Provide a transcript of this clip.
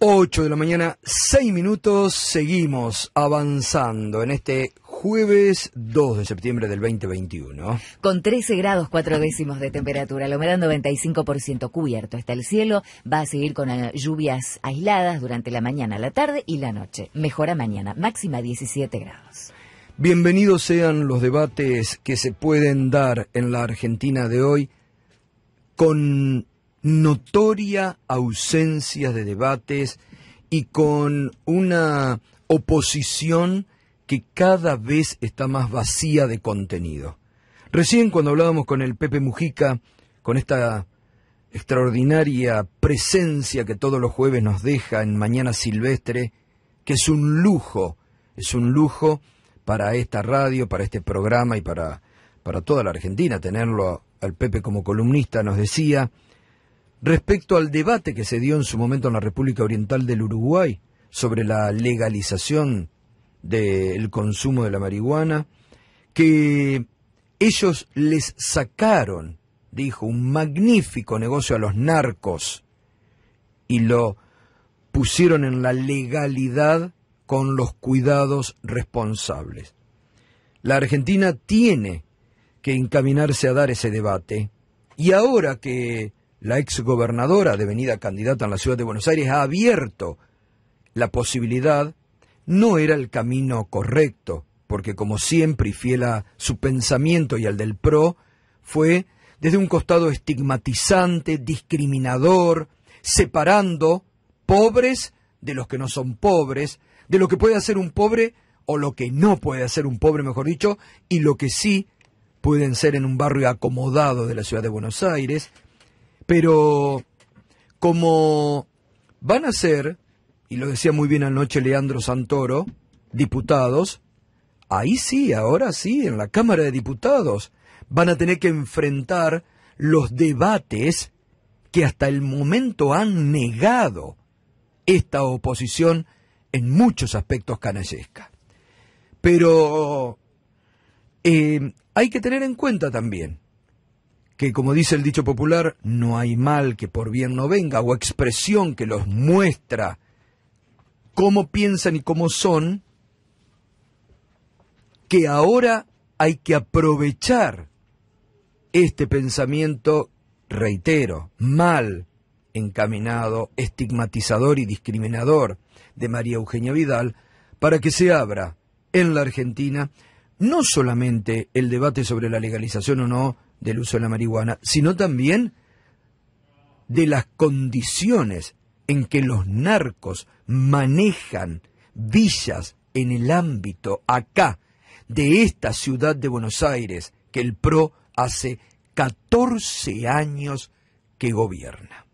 8 de la mañana, 6 minutos, seguimos avanzando en este jueves 2 de septiembre del 2021. Con 13 grados 4 décimos de temperatura, la humedad 95% cubierto está el cielo, va a seguir con eh, lluvias aisladas durante la mañana, la tarde y la noche. Mejora mañana, máxima 17 grados. Bienvenidos sean los debates que se pueden dar en la Argentina de hoy con notoria ausencia de debates y con una oposición que cada vez está más vacía de contenido. Recién cuando hablábamos con el Pepe Mujica, con esta extraordinaria presencia que todos los jueves nos deja en Mañana Silvestre, que es un lujo, es un lujo para esta radio, para este programa y para, para toda la Argentina tenerlo al Pepe como columnista, nos decía, respecto al debate que se dio en su momento en la República Oriental del Uruguay sobre la legalización del consumo de la marihuana, que ellos les sacaron, dijo, un magnífico negocio a los narcos y lo pusieron en la legalidad con los cuidados responsables. La Argentina tiene que encaminarse a dar ese debate y ahora que la gobernadora, devenida candidata en la ciudad de Buenos Aires, ha abierto la posibilidad, no era el camino correcto, porque como siempre y fiel a su pensamiento y al del PRO, fue desde un costado estigmatizante, discriminador, separando pobres de los que no son pobres, de lo que puede hacer un pobre o lo que no puede hacer un pobre, mejor dicho, y lo que sí pueden ser en un barrio acomodado de la ciudad de Buenos Aires, pero como van a ser, y lo decía muy bien anoche Leandro Santoro, diputados, ahí sí, ahora sí, en la Cámara de Diputados, van a tener que enfrentar los debates que hasta el momento han negado esta oposición en muchos aspectos canallesca. Pero eh, hay que tener en cuenta también que como dice el dicho popular, no hay mal que por bien no venga, o expresión que los muestra cómo piensan y cómo son, que ahora hay que aprovechar este pensamiento, reitero, mal encaminado, estigmatizador y discriminador de María Eugenia Vidal, para que se abra en la Argentina no solamente el debate sobre la legalización o no del uso de la marihuana, sino también de las condiciones en que los narcos manejan villas en el ámbito acá de esta ciudad de Buenos Aires que el PRO hace 14 años que gobierna.